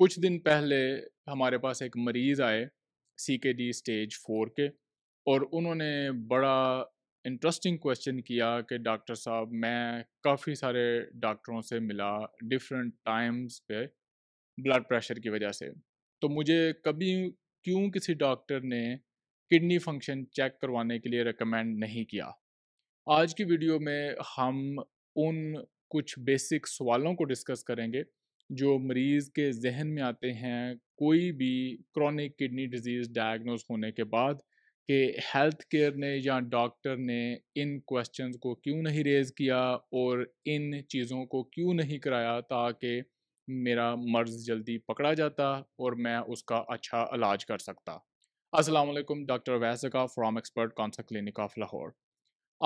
कुछ दिन पहले हमारे पास एक मरीज़ आए सी के डी स्टेज फोर के और उन्होंने बड़ा इंटरेस्टिंग क्वेश्चन किया कि डॉक्टर साहब मैं काफ़ी सारे डॉक्टरों से मिला डिफरेंट टाइम्स पे ब्लड प्रेशर की वजह से तो मुझे कभी क्यों किसी डॉक्टर ने किडनी फंक्शन चेक करवाने के लिए रिकमेंड नहीं किया आज की वीडियो में हम उन कुछ बेसिक सवालों को डिस्कस करेंगे जो मरीज़ के जहन में आते हैं कोई भी क्रॉनिक किडनी डिजीज़ डायग्नोज होने के बाद कि हेल्थ केयर ने या डॉक्टर ने इन क्वेश्चंस को क्यों नहीं रेज़ किया और इन चीज़ों को क्यों नहीं कराया ताकि मेरा मर्ज़ जल्दी पकड़ा जाता और मैं उसका अच्छा इलाज कर सकता असलम डॉक्टर वैसका फ्राम एक्सपर्ट कॉन्सा क्लिनिक ऑफ लाहौर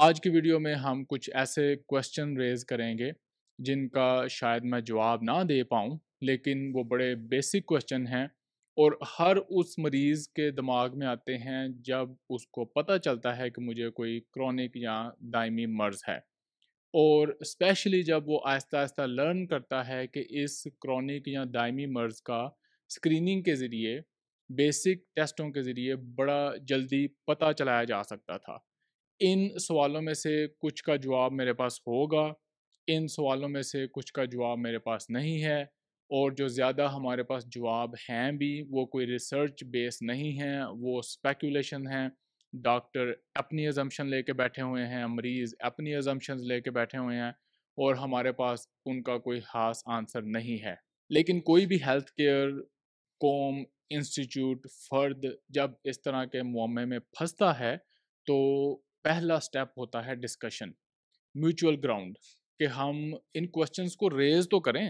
आज की वीडियो में हम कुछ ऐसे क्वेश्चन रेज़ करेंगे जिनका शायद मैं जवाब ना दे पाऊँ लेकिन वो बड़े बेसिक क्वेश्चन हैं और हर उस मरीज़ के दिमाग में आते हैं जब उसको पता चलता है कि मुझे कोई क्रॉनिक या दायमी मर्ज़ है और स्पेशली जब वो आहिस्ता आहिस्ता लर्न करता है कि इस क्रॉनिक या दायमी मर्ज़ का स्क्रीनिंग के ज़रिए बेसिक टेस्टों के ज़रिए बड़ा जल्दी पता चलाया जा सकता था इन सवालों में से कुछ का जवाब मेरे पास होगा इन सवालों में से कुछ का जवाब मेरे पास नहीं है और जो ज़्यादा हमारे पास जवाब हैं भी वो कोई रिसर्च बेस नहीं है वो स्पेकुलेशन हैं डॉक्टर अपनी एजम्पन लेके बैठे हुए हैं मरीज़ अपनी एजम्पन लेके बैठे हुए हैं और हमारे पास उनका कोई खास आंसर नहीं है लेकिन कोई भी हेल्थ केयर कॉम इंस्टीट्यूट फर्द जब इस तरह के मामे में फंसता है तो पहला स्टेप होता है डिस्कशन म्यूचुअल ग्राउंड कि हम इन क्वेश्चंस को रेज तो करें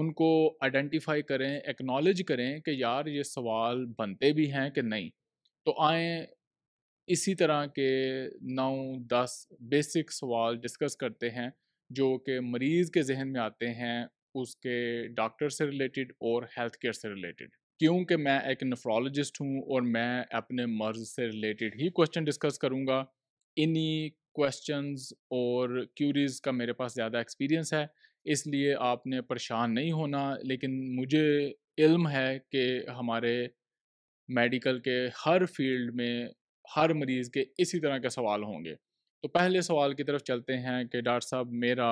उनको आइडेंटिफाई करें एक्नॉलेज करें कि यार ये सवाल बनते भी हैं कि नहीं तो आए इसी तरह के नौ दस बेसिक सवाल डिस्कस करते हैं जो कि मरीज़ के जहन में आते हैं उसके डॉक्टर से रिलेटेड और हेल्थ केयर से रिलेटेड क्योंकि मैं एक नफ्रोलॉजिस्ट हूँ और मैं अपने मर्ज से रिलेटेड ही क्वेश्चन डिस्कस करूँगा इन्हीं क्वेश्चंस और क्यूरीज का मेरे पास ज़्यादा एक्सपीरियंस है इसलिए आपने परेशान नहीं होना लेकिन मुझे इल्म है कि हमारे मेडिकल के हर फील्ड में हर मरीज़ के इसी तरह के सवाल होंगे तो पहले सवाल की तरफ चलते हैं कि डॉक्टर साहब मेरा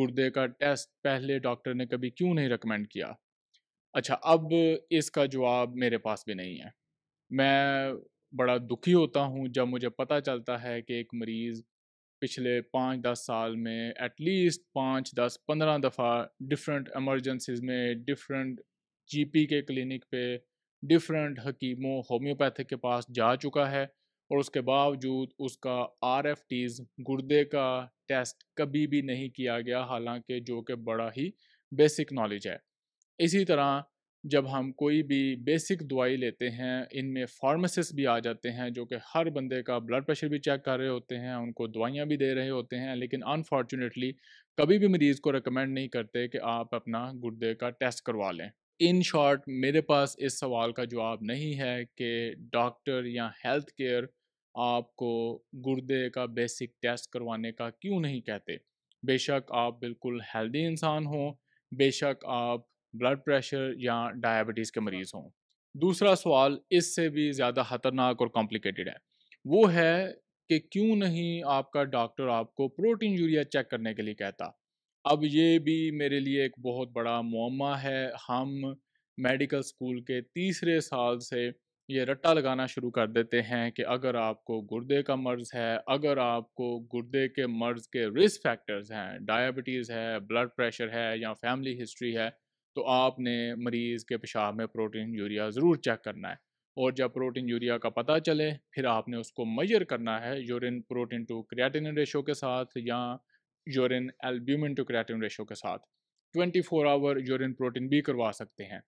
गुर्दे का टेस्ट पहले डॉक्टर ने कभी क्यों नहीं रिकमेंड किया अच्छा अब इसका जवाब मेरे पास भी नहीं है मैं बड़ा दुखी होता हूँ जब मुझे पता चलता है कि एक मरीज़ पिछले पाँच दस साल में एटलीस्ट पाँच दस पंद्रह दफ़ा डिफरेंट एमरजेंसीज में डिफरेंट जीपी के क्लिनिक पे डिफरेंट हकीमों होम्योपैथिक के पास जा चुका है और उसके बावजूद उसका आर एफ टीज़ गुर्दे का टेस्ट कभी भी नहीं किया गया हालांकि जो कि बड़ा ही बेसिक नॉलेज है इसी तरह जब हम कोई भी बेसिक दवाई लेते हैं इनमें फार्मासिस्ट भी आ जाते हैं जो कि हर बंदे का ब्लड प्रेशर भी चेक कर रहे होते हैं उनको दवाइयाँ भी दे रहे होते हैं लेकिन अनफॉर्चुनेटली कभी भी मरीज़ को रिकमेंड नहीं करते कि आप अपना गुर्दे का टेस्ट करवा लें इन शॉर्ट मेरे पास इस सवाल का जवाब नहीं है कि डॉक्टर या हेल्थ केयर आपको गुर्दे का बेसिक टेस्ट करवाने का क्यों नहीं कहते बेशक आप बिल्कुल हेल्दी इंसान हो बेशक आप ब्लड प्रेशर या डायबिटीज़ के हाँ। मरीज़ हों दूसरा सवाल इससे भी ज़्यादा ख़तरनाक और कॉम्प्लिकेटेड है वो है कि क्यों नहीं आपका डॉक्टर आपको प्रोटीन यूरिया चेक करने के लिए कहता अब ये भी मेरे लिए एक बहुत बड़ा मुआमा है हम मेडिकल स्कूल के तीसरे साल से ये रट्टा लगाना शुरू कर देते हैं कि अगर आपको गुर्दे का मर्ज़ है अगर आपको गुर्दे के मर्ज़ के रिस्क फैक्टर्स हैं डायबिटीज़ है ब्लड प्रेशर है या फैमिली हिस्ट्री है तो आपने मरीज़ के पेशाब में प्रोटीन यूरिया ज़रूर चेक करना है और जब प्रोटीन यूरिया का पता चले फिर आपने उसको मेजर करना है urine protein to creatinine ratio के साथ या urine albumin to creatinine ratio के साथ 24 फोर आवर यूरिन प्रोटीन भी करवा सकते हैं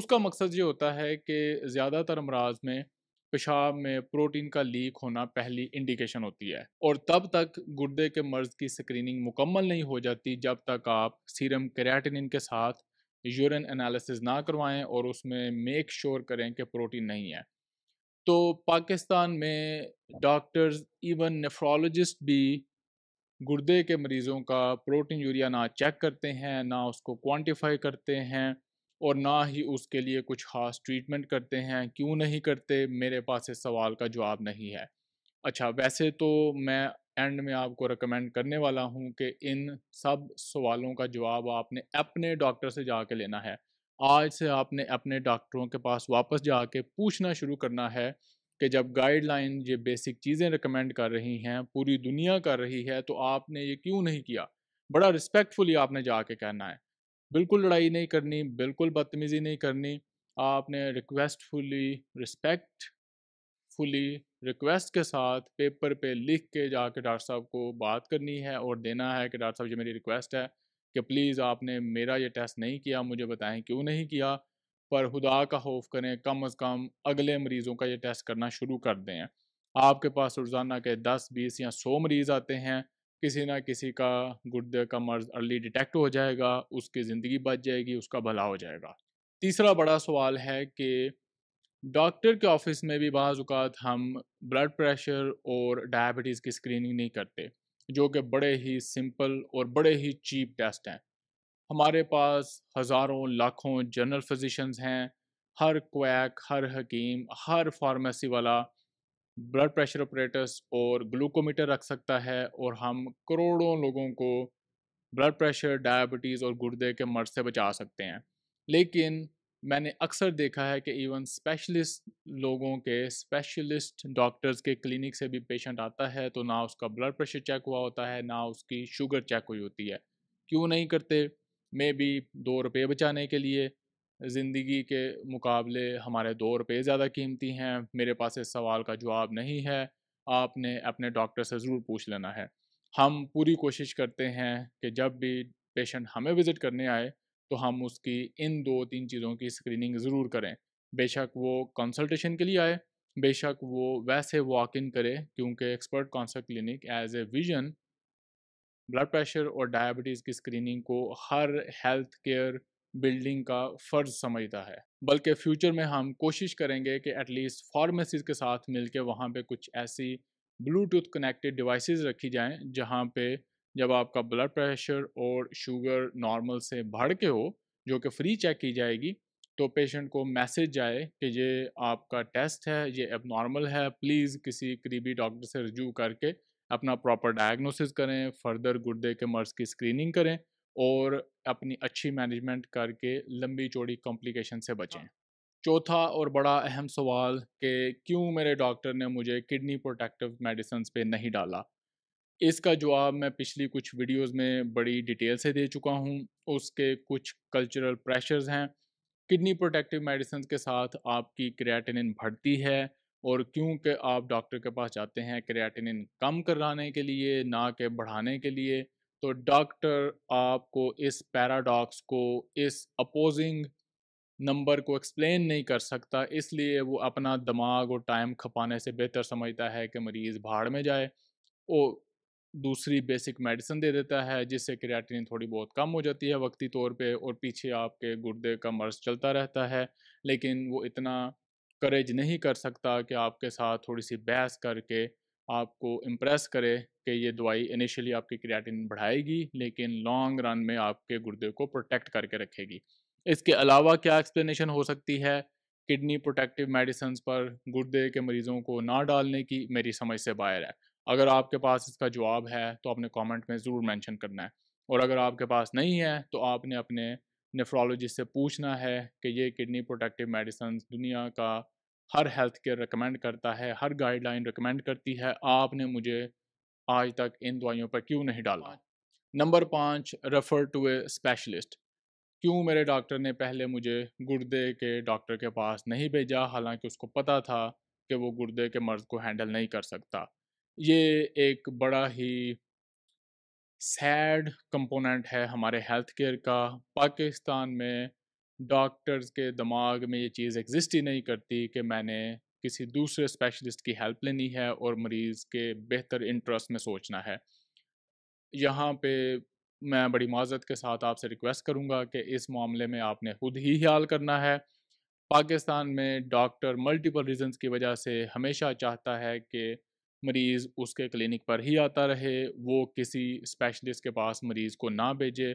उसका मकसद ये होता है कि ज़्यादातर अमराज में पेशाब में प्रोटीन का लीक होना पहली इंडिकेशन होती है और तब तक गुर्दे के मर्ज की स्क्रीनिंग मुकम्मल नहीं हो जाती जब तक आप सीरम क्रैटिन के साथ यूरिन एनालिसिस ना करवाएं और उसमें मेक श्योर sure करें कि प्रोटीन नहीं है तो पाकिस्तान में डॉक्टर्स इवन नेफ्रोलॉजिस्ट भी गुर्दे के मरीज़ों का प्रोटीन यूरिया ना चेक करते हैं ना उसको क्वांटिफाई करते हैं और ना ही उसके लिए कुछ खास ट्रीटमेंट करते हैं क्यों नहीं करते मेरे पास इस सवाल का जवाब नहीं है अच्छा वैसे तो मैं एंड में आपको रिकमेंड करने वाला हूँ कि इन सब सवालों का जवाब आपने अपने डॉक्टर से जा लेना है आज से आपने अपने डॉक्टरों के पास वापस जा पूछना शुरू करना है कि जब गाइडलाइन ये बेसिक चीज़ें रिकमेंड कर रही हैं पूरी दुनिया कर रही है तो आपने ये क्यों नहीं किया बड़ा रिस्पेक्टफुली आपने जाके कहना है बिल्कुल लड़ाई नहीं करनी बिल्कुल बदतमीज़ी नहीं करनी आपने रिक्वेस्टफुली रिस्पेक्टफुली रिक्वेस्ट के साथ पेपर पे लिख के जाके डॉक्टर साहब को बात करनी है और देना है कि डॉक्टर साहब ये मेरी रिक्वेस्ट है कि प्लीज़ आपने मेरा ये टेस्ट नहीं किया मुझे बताएं क्यों नहीं किया पर खुदा का खौफ करें कम अज़ कम अगले मरीज़ों का ये टेस्ट करना शुरू कर दें आपके पास रोज़ाना के दस बीस या सौ मरीज़ आते हैं किसी ना किसी का गुर्दे का मर्ज अर्ली डिटेक्ट हो जाएगा उसकी ज़िंदगी बच जाएगी उसका भला हो जाएगा तीसरा बड़ा सवाल है कि डॉक्टर के ऑफिस में भी बाज़ अवत हम ब्लड प्रेशर और डायबिटीज़ की स्क्रीनिंग नहीं करते जो कि बड़े ही सिंपल और बड़े ही चीप टेस्ट हैं हमारे पास हज़ारों लाखों जनरल फिजिशंस हैं हर क्वैक हर हकीम हर फार्मेसी वाला ब्लड प्रेशर ऑपरेटर्स और ग्लूकोमीटर रख सकता है और हम करोड़ों लोगों को ब्लड प्रेशर डायबिटीज़ और गुर्दे के मर्ज से बचा सकते हैं लेकिन मैंने अक्सर देखा है कि इवन स्पेशलिस्ट लोगों के स्पेशलिस्ट डॉक्टर्स के क्लिनिक से भी पेशेंट आता है तो ना उसका ब्लड प्रेशर चेक हुआ होता है ना उसकी शुगर चेक हुई होती है क्यों नहीं करते मे बी दो रुपये बचाने के लिए ज़िंदगी के मुकाबले हमारे दो रुपये ज़्यादा कीमती हैं मेरे पास इस सवाल का जवाब नहीं है आपने अपने डॉक्टर से ज़रूर पूछ लेना है हम पूरी कोशिश करते हैं कि जब भी पेशेंट हमें विज़िट करने आए तो हम उसकी इन दो तीन चीज़ों की स्क्रीनिंग ज़रूर करें बेशक वो कंसल्टेशन के लिए आए बेशक वो वैसे वॉक इन करे क्योंकि एक्सपर्ट कॉन्सर clinic as a vision blood pressure और डायबिटीज़ की स्क्रीनिंग को हर हेल्थ केयर बिल्डिंग का फ़र्ज समझता है बल्कि फ्यूचर में हम कोशिश करेंगे कि एटलीस्ट फार्मेसीज के साथ मिलके वहाँ पे कुछ ऐसी ब्लूटूथ कनेक्टेड डिवाइसेस रखी जाएं जहाँ पे जब आपका ब्लड प्रेशर और शुगर नॉर्मल से बढ़ के हो जो कि फ्री चेक की जाएगी तो पेशेंट को मैसेज जाए कि ये आपका टेस्ट है ये अब नॉर्मल है प्लीज़ किसी करीबी डॉक्टर से रजू करके अपना प्रॉपर डायग्नोसिस करें फर्दर गुर्दे के मर्ज की स्क्रीनिंग करें और अपनी अच्छी मैनेजमेंट करके लंबी चौड़ी कॉम्प्लिकेशन से बचें हाँ। चौथा और बड़ा अहम सवाल कि क्यों मेरे डॉक्टर ने मुझे किडनी प्रोटेक्टिव मेडिसन पे नहीं डाला इसका जवाब मैं पिछली कुछ वीडियोस में बड़ी डिटेल से दे चुका हूँ उसके कुछ कल्चरल प्रेशर्स हैं किडनी प्रोटेक्टिव मेडिसिन के साथ आपकी क्रिएटिनिन बढ़ती है और क्योंकि आप डॉक्टर के पास जाते हैं क्रिएटिनिन कम कराने के लिए ना के बढ़ाने के लिए तो डॉक्टर आपको इस पैराडॉक्स को इस अपोजिंग नंबर को एक्सप्लेन नहीं कर सकता इसलिए वो अपना दिमाग और टाइम खपाने से बेहतर समझता है कि मरीज़ भाड़ में जाए और दूसरी बेसिक मेडिसिन दे देता है जिससे क्रियाटिनिन थोड़ी बहुत कम हो जाती है वक्ती तौर पे और पीछे आपके गुर्दे का मर्ज चलता रहता है लेकिन वो इतना करेज नहीं कर सकता कि आपके साथ थोड़ी सी बहस करके आपको इम्प्रेस करे कि ये दवाई इनिशियली आपकी क्रियाटिन बढ़ाएगी लेकिन लॉन्ग रन में आपके गुर्दे को प्रोटेक्ट करके रखेगी इसके अलावा क्या एक्सप्लेनेशन हो सकती है किडनी प्रोटेक्टिव मेडिसन्स पर गुर्दे के मरीज़ों को ना डालने की मेरी समझ से बाहर है अगर आपके पास इसका जवाब है तो आपने कमेंट में ज़रूर मेंशन करना है और अगर आपके पास नहीं है तो आपने अपने नेफ्रोलॉजिस्ट से पूछना है कि ये किडनी प्रोटेक्टिव मेडिसन दुनिया का हर हेल्थ केयर रिकमेंड करता है हर गाइडलाइन रिकमेंड करती है आपने मुझे आज तक इन दवाइयों पर क्यों नहीं डाला नंबर पाँच रेफ़र टू ए स्पेशलिस्ट क्यों मेरे डॉक्टर ने पहले मुझे गुर्दे के डॉक्टर के पास नहीं भेजा हालांकि उसको पता था कि वो गुर्दे के मर्ज़ को हैंडल नहीं कर सकता ये एक बड़ा ही सैड कंपोनेंट है हमारे हेल्थ केयर का पाकिस्तान में डॉक्टर्स के दिमाग में ये चीज़ एग्जिस्ट ही नहीं करती कि मैंने किसी दूसरे स्पेशलिस्ट की हेल्प लेनी है और मरीज़ के बेहतर इंटरेस्ट में सोचना है यहाँ पे मैं बड़ी माजत के साथ आपसे रिक्वेस्ट करूँगा कि इस मामले में आपने खुद ही ख्याल करना है पाकिस्तान में डॉक्टर मल्टीपल रीजंस की वजह से हमेशा चाहता है कि मरीज़ उसके क्लिनिक पर ही आता रहे वो किसी स्पेशलिस्ट के पास मरीज़ को ना भेजे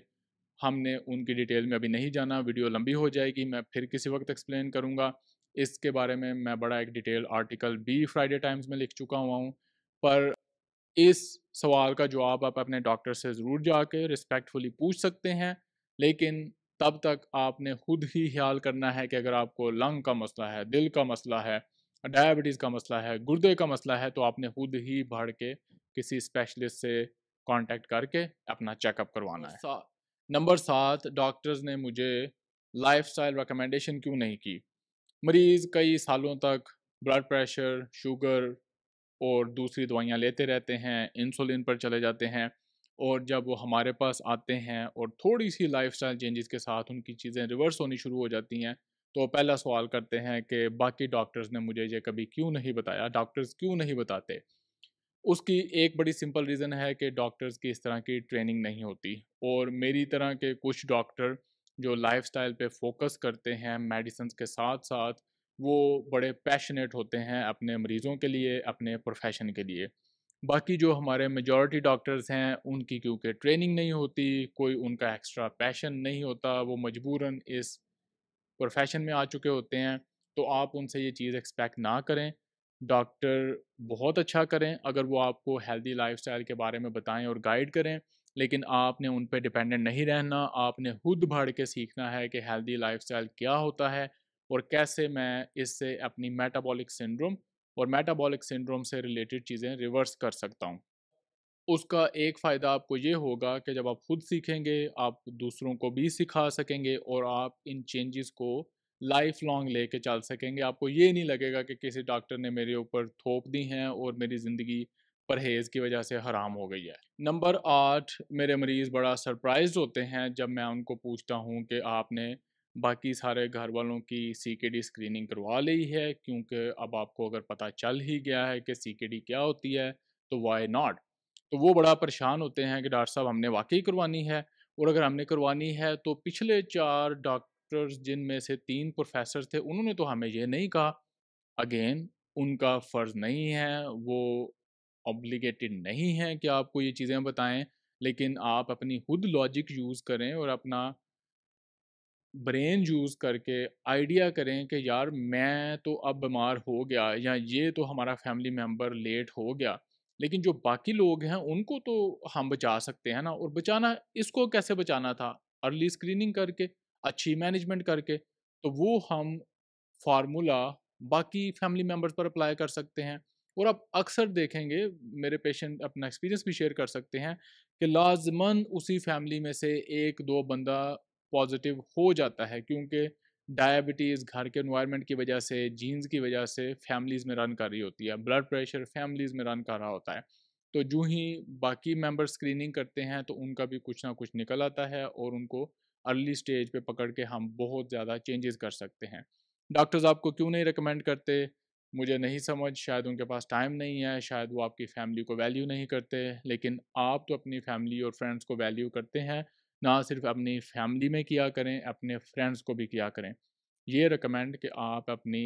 हमने उनकी डिटेल में अभी नहीं जाना वीडियो लंबी हो जाएगी मैं फिर किसी वक्त एक्सप्लेन करूँगा इसके बारे में मैं बड़ा एक डिटेल आर्टिकल भी फ्राइडे टाइम्स में लिख चुका हुआ हूँ पर इस सवाल का जवाब आप अपने डॉक्टर से ज़रूर जाके रिस्पेक्टफुली पूछ सकते हैं लेकिन तब तक आपने खुद ही ख्याल करना है कि अगर आपको लंग का मसला है दिल का मसला है डायबिटीज़ का मसला है गुर्दे का मसला है तो आपने खुद ही भर के किसी स्पेशलिस्ट से कांटेक्ट करके अपना चेकअप करवाना है नंबर सात डॉक्टर्स ने मुझे लाइफस्टाइल रिकमेंडेशन क्यों नहीं की मरीज़ कई सालों तक ब्लड प्रेशर शुगर और दूसरी दवाइयाँ लेते रहते हैं इंसुलिन पर चले जाते हैं और जब वो हमारे पास आते हैं और थोड़ी सी लाइफ स्टाइल चेंजेस के साथ उनकी चीज़ें रिवर्स होनी शुरू हो जाती हैं तो पहला सवाल करते हैं कि बाकी डॉक्टर्स ने मुझे ये कभी क्यों नहीं बताया डॉक्टर्स क्यों नहीं बताते उसकी एक बड़ी सिंपल रीज़न है कि डॉक्टर्स की इस तरह की ट्रेनिंग नहीं होती और मेरी तरह के कुछ डॉक्टर जो लाइफस्टाइल पे फोकस करते हैं मेडिसन के साथ साथ वो बड़े पैशनेट होते हैं अपने मरीज़ों के लिए अपने प्रोफेशन के लिए बाकी जो हमारे मेजॉरिटी डॉक्टर्स हैं उनकी क्योंकि ट्रेनिंग नहीं होती कोई उनका एक्स्ट्रा पैशन नहीं होता वो मजबूरन इस प्रोफेशन में आ चुके होते हैं तो आप उनसे ये चीज़ एक्सपेक्ट ना करें डॉक्टर बहुत अच्छा करें अगर वो आपको हेल्दी लाइफस्टाइल के बारे में बताएं और गाइड करें लेकिन आपने उन पर डिपेंडेंट नहीं रहना आपने खुद भड़ के सीखना है कि हेल्दी लाइफस्टाइल क्या होता है और कैसे मैं इससे अपनी मेटाबॉलिक सिंड्रोम और मेटाबॉलिक सिंड्रोम से रिलेटेड चीज़ें रिवर्स कर सकता हूँ उसका एक फ़ायदा आपको ये होगा कि जब आप खुद सीखेंगे आप दूसरों को भी सिखा सकेंगे और आप इन चेंजेस को लाइफ लॉन्ग ले कर चल सकेंगे आपको ये नहीं लगेगा कि किसी डॉक्टर ने मेरे ऊपर थोप दी हैं और मेरी ज़िंदगी परहेज़ की वजह से हराम हो गई है नंबर आठ मेरे मरीज़ बड़ा सरप्राइज होते हैं जब मैं उनको पूछता हूँ कि आपने बाकी सारे घर वालों की डी स्क्रीनिंग करवा ली है क्योंकि अब आपको अगर पता चल ही गया है कि डी क्या होती है तो वाई नॉट तो वो बड़ा परेशान होते हैं कि डॉक्टर साहब हमने वाकई करवानी है और अगर हमने करवानी है तो पिछले चार डॉक्टर्स जिनमें से तीन प्रोफेसर थे उन्होंने तो हमें ये नहीं कहा अगेन उनका फ़र्ज़ नहीं है वो ऑब्लिगेटेड नहीं है कि आपको ये चीज़ें बताएं लेकिन आप अपनी खुद लॉजिक यूज़ करें और अपना ब्रेन यूज़ करके आइडिया करें कि यार मैं तो अब बीमार हो गया या ये तो हमारा फैमिली मेम्बर लेट हो गया लेकिन जो बाकी लोग हैं उनको तो हम बचा सकते हैं ना और बचाना इसको कैसे बचाना था अर्ली स्क्रीनिंग करके अच्छी मैनेजमेंट करके तो वो हम फार्मूला बाकी फैमिली मेम्बर्स पर अप्लाई कर सकते हैं और आप अक्सर देखेंगे मेरे पेशेंट अपना एक्सपीरियंस भी शेयर कर सकते हैं कि लाजमन उसी फैमिली में से एक दो बंदा पॉजिटिव हो जाता है क्योंकि डायबिटीज़ घर के इन्वायरमेंट की वजह से जीन्स की वजह से फैमिलीज़ में रन कर रही होती है ब्लड प्रेशर फैमिलीज़ में रन कर रहा होता है तो जो ही बाकी मेंबर स्क्रीनिंग करते हैं तो उनका भी कुछ ना कुछ निकल आता है और उनको अर्ली स्टेज पे पकड़ के हम बहुत ज़्यादा चेंजेस कर सकते हैं डॉक्टर्स आपको क्यों नहीं रिकमेंड करते मुझे नहीं समझ शायद उनके पास टाइम नहीं है शायद वो आपकी फ़ैमिली को वैल्यू नहीं करते लेकिन आप तो अपनी फैमिली और फ्रेंड्स को वैल्यू करते हैं ना सिर्फ अपनी फैमिली में किया करें अपने फ्रेंड्स को भी किया करें ये रिकमेंड कि आप अपनी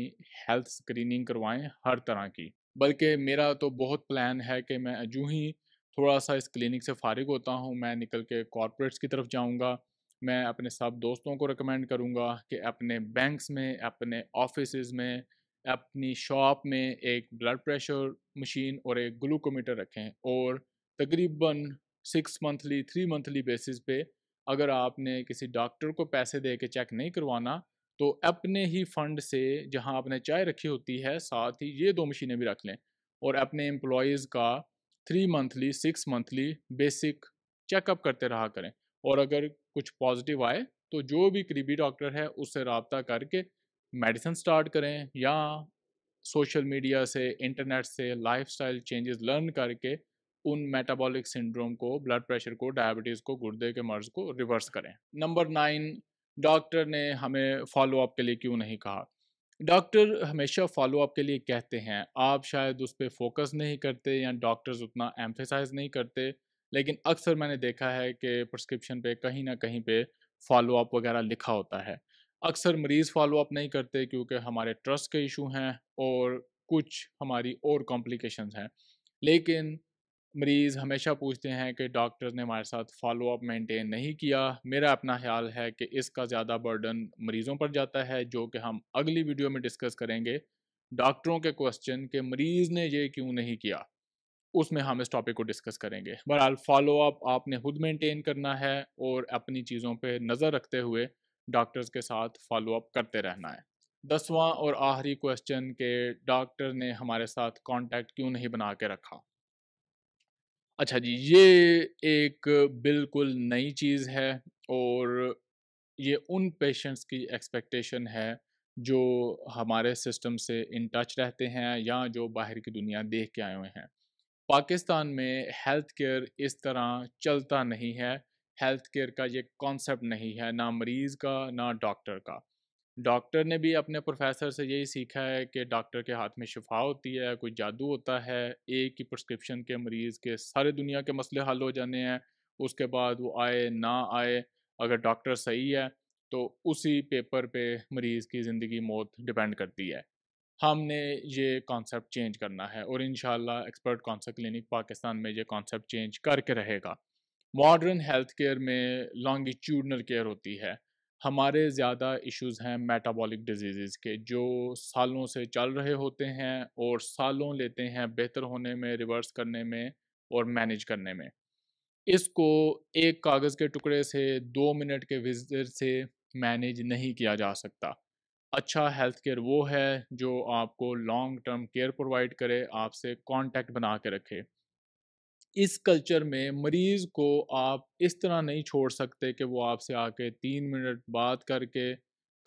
हेल्थ स्क्रीनिंग करवाएं हर तरह की बल्कि मेरा तो बहुत प्लान है कि मैं जूँ ही थोड़ा सा इस क्लिनिक से फारिग होता हूँ मैं निकल के कॉरपोरेट्स की तरफ जाऊँगा मैं अपने सब दोस्तों को रिकमेंड करूँगा कि अपने बैंक्स में अपने ऑफिस में अपनी शॉप में एक ब्लड प्रेशर मशीन और एक ग्लूकोमीटर रखें और तकरीबन six monthly three monthly basis पे अगर आपने किसी डॉक्टर को पैसे दे के चेक नहीं करवाना तो अपने ही फंड से जहां आपने चाय रखी होती है साथ ही ये दो मशीनें भी रख लें और अपने एम्प्लॉयज़ का three monthly six monthly basic checkup करते रहा करें और अगर कुछ पॉजिटिव आए तो जो भी करीबी डॉक्टर है उससे रबता करके मेडिसिन स्टार्ट करें या सोशल मीडिया से इंटरनेट से लाइफ स्टाइल चेंजेस लर्न करके उन मेटाबॉलिक सिंड्रोम को ब्लड प्रेशर को डायबिटीज़ को गुर्दे के मर्ज को रिवर्स करें नंबर नाइन डॉक्टर ने हमें फॉलोअप के लिए क्यों नहीं कहा डॉक्टर हमेशा फॉलोअप के लिए कहते हैं आप शायद उस पर फोकस नहीं करते या डॉक्टर्स उतना एम्फेसाइज नहीं करते लेकिन अक्सर मैंने देखा है कि प्रिस्क्रिप्शन पे कहीं ना कहीं पे फॉलोअप वगैरह लिखा होता है अक्सर मरीज़ फॉलोअप नहीं करते क्योंकि हमारे ट्रस्ट के इशू हैं और कुछ हमारी और कॉम्प्लिकेशन हैं लेकिन मरीज़ हमेशा पूछते हैं कि डॉक्टर ने हमारे साथ फॉलोअप मेंटेन नहीं किया मेरा अपना ख्याल है कि इसका ज़्यादा बर्डन मरीज़ों पर जाता है जो कि हम अगली वीडियो में डिस्कस करेंगे डॉक्टरों के क्वेश्चन के मरीज़ ने ये क्यों नहीं किया उसमें हम इस टॉपिक को डिस्कस करेंगे बहरहाल फॉलोअप आपने खुद मेंटेन करना है और अपनी चीज़ों पर नज़र रखते हुए डॉक्टर्स के साथ फॉलोअप करते रहना है दसवां और आखिरी क्वेश्चन के डॉक्टर ने हमारे साथ कांटेक्ट क्यों नहीं बना के रखा अच्छा जी ये एक बिल्कुल नई चीज़ है और ये उन पेशेंट्स की एक्सपेक्टेशन है जो हमारे सिस्टम से इन टच रहते हैं या जो बाहर की दुनिया देख के आए हुए हैं पाकिस्तान में हेल्थ केयर इस तरह चलता नहीं है हेल्थ केयर का ये कॉन्सेप्ट नहीं है ना मरीज़ का ना डॉक्टर का डॉक्टर ने भी अपने प्रोफेसर से यही सीखा है कि डॉक्टर के हाथ में शिफा होती है कोई जादू होता है एक ही प्रस्क्रिप्शन के मरीज़ के सारे दुनिया के मसले हल हो जाने हैं उसके बाद वो आए ना आए अगर डॉक्टर सही है तो उसी पेपर पे मरीज़ की ज़िंदगी मौत डिपेंड करती है हमने ये कॉन्सेप्ट चेंज करना है और इन एक्सपर्ट कॉन्सर क्लिनिक पाकिस्तान में ये कॉन्सेप्ट चेंज करके रहेगा मॉडर्न हेल्थ केयर में लॉन्गिट्यूडनल केयर होती है हमारे ज़्यादा इश्यूज हैं मेटाबॉलिक डिजीज़ के जो सालों से चल रहे होते हैं और सालों लेते हैं बेहतर होने में रिवर्स करने में और मैनेज करने में इसको एक कागज़ के टुकड़े से दो मिनट के विजिट से मैनेज नहीं किया जा सकता अच्छा हेल्थ केयर वो है जो आपको लॉन्ग टर्म केयर प्रोवाइड करे आपसे कांटेक्ट बना के रखे इस कल्चर में मरीज़ को आप इस तरह नहीं छोड़ सकते कि वो आपसे आके तीन मिनट बात करके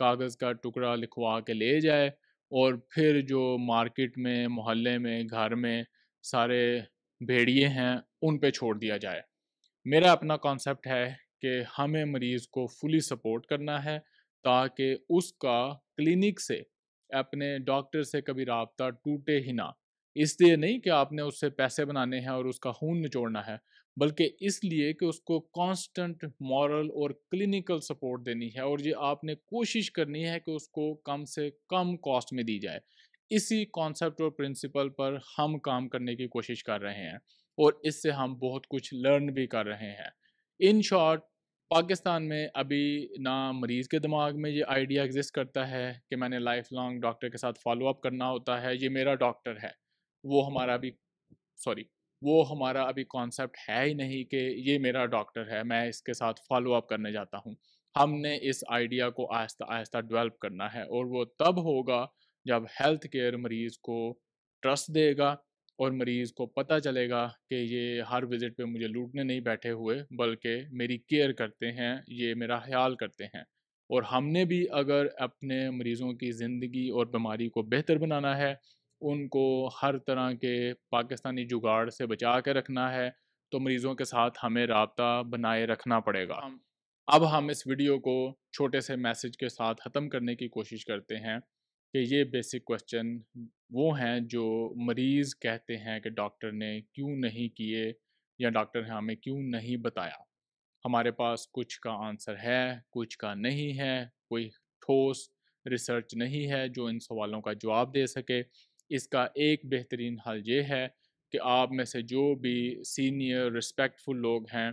कागज़ का टुकड़ा लिखवा के ले जाए और फिर जो मार्केट में मोहल्ले में घर में सारे भेड़िए हैं उन पे छोड़ दिया जाए मेरा अपना कॉन्सेप्ट है कि हमें मरीज़ को फुली सपोर्ट करना है ताकि उसका क्लिनिक से अपने डॉक्टर से कभी रबता टूटे ही ना इसलिए नहीं कि आपने उससे पैसे बनाने हैं और उसका खून निचोड़ना है बल्कि इसलिए कि उसको कांस्टेंट मॉरल और क्लिनिकल सपोर्ट देनी है और ये आपने कोशिश करनी है कि उसको कम से कम कॉस्ट में दी जाए इसी कॉन्सेप्ट और प्रिंसिपल पर हम काम करने की कोशिश कर रहे हैं और इससे हम बहुत कुछ लर्न भी कर रहे हैं इन शॉर्ट पाकिस्तान में अभी ना मरीज़ के दिमाग में ये आइडिया एग्जिस्ट करता है कि मैंने लाइफ लॉन्ग डॉक्टर के साथ फॉलो अप करना होता है ये मेरा डॉक्टर है वो हमारा अभी सॉरी वो हमारा अभी कॉन्सेप्ट है ही नहीं कि ये मेरा डॉक्टर है मैं इसके साथ फॉलो अप करने जाता हूँ हमने इस आइडिया को आहिस्ता आहिस्ता डेवलप करना है और वो तब होगा जब हेल्थ केयर मरीज़ को ट्रस्ट देगा और मरीज़ को पता चलेगा कि ये हर विज़िट पे मुझे लूटने नहीं बैठे हुए बल्कि मेरी केयर करते हैं ये मेरा ख्याल करते हैं और हमने भी अगर अपने मरीज़ों की ज़िंदगी और बीमारी को बेहतर बनाना है उनको हर तरह के पाकिस्तानी जुगाड़ से बचा के रखना है तो मरीज़ों के साथ हमें रबता बनाए रखना पड़ेगा हाँ। अब हम इस वीडियो को छोटे से मैसेज के साथ ख़त्म करने की कोशिश करते हैं कि ये बेसिक क्वेश्चन वो हैं जो मरीज़ कहते हैं कि डॉक्टर ने क्यों नहीं किए या डॉक्टर ने हमें क्यों नहीं बताया हमारे पास कुछ का आंसर है कुछ का नहीं है कोई ठोस रिसर्च नहीं है जो इन सवालों का जवाब दे सके इसका एक बेहतरीन हल ये है कि आप में से जो भी सीनियर रिस्पेक्टफुल लोग हैं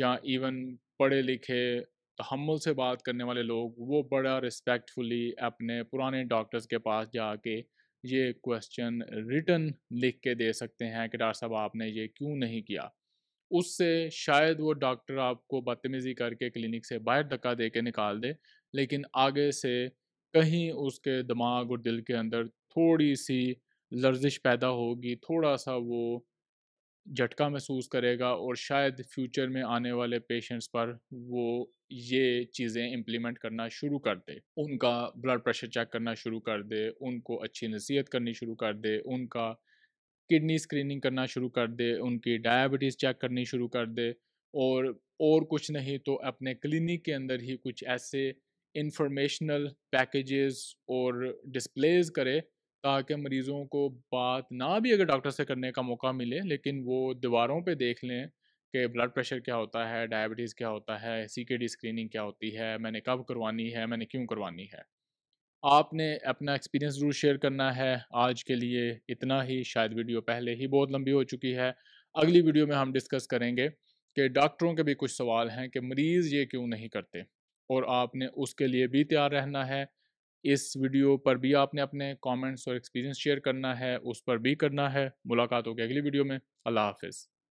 या इवन पढ़े लिखे तहमुल से बात करने वाले लोग वो बड़ा रिस्पेक्टफुली अपने पुराने डॉक्टर्स के पास जाके ये क्वेश्चन रिटर्न लिख के दे सकते हैं कि डॉक्टर साहब आपने ये क्यों नहीं किया उससे शायद वो डॉक्टर आपको बदतमीज़ी करके क्लिनिक से बाहर धक्का दे के निकाल दे लेकिन आगे से कहीं उसके दिमाग और दिल के अंदर थोड़ी सी लर्जिश पैदा होगी थोड़ा सा वो झटका महसूस करेगा और शायद फ्यूचर में आने वाले पेशेंट्स पर वो ये चीज़ें इम्प्लीमेंट करना शुरू कर दे उनका ब्लड प्रेशर चेक करना शुरू कर दे उनको अच्छी नसीहत करनी शुरू कर दे उनका किडनी स्क्रीनिंग करना शुरू कर दे उनकी डायबिटीज़ चेक करनी शुरू कर दे और और कुछ नहीं तो अपने क्लिनिक के अंदर ही कुछ ऐसे इंफॉर्मेशनल पैकेजेस और डिस्प्लेज करे ताकि मरीज़ों को बात ना भी अगर डॉक्टर से करने का मौका मिले लेकिन वो दीवारों पे देख लें कि ब्लड प्रेशर क्या होता है डायबिटीज़ क्या होता है डी स्क्रीनिंग क्या होती है मैंने कब करवानी है मैंने क्यों करवानी है आपने अपना एक्सपीरियंस ज़रूर शेयर करना है आज के लिए इतना ही शायद वीडियो पहले ही बहुत लंबी हो चुकी है अगली वीडियो में हम डिस्कस करेंगे कि डॉक्टरों के भी कुछ सवाल हैं कि मरीज़ ये क्यों नहीं करते और आपने उसके लिए भी तैयार रहना है इस वीडियो पर भी आपने अपने कमेंट्स और एक्सपीरियंस शेयर करना है उस पर भी करना है मुलाकात होगी अगली वीडियो में अल्लाह हाफिज़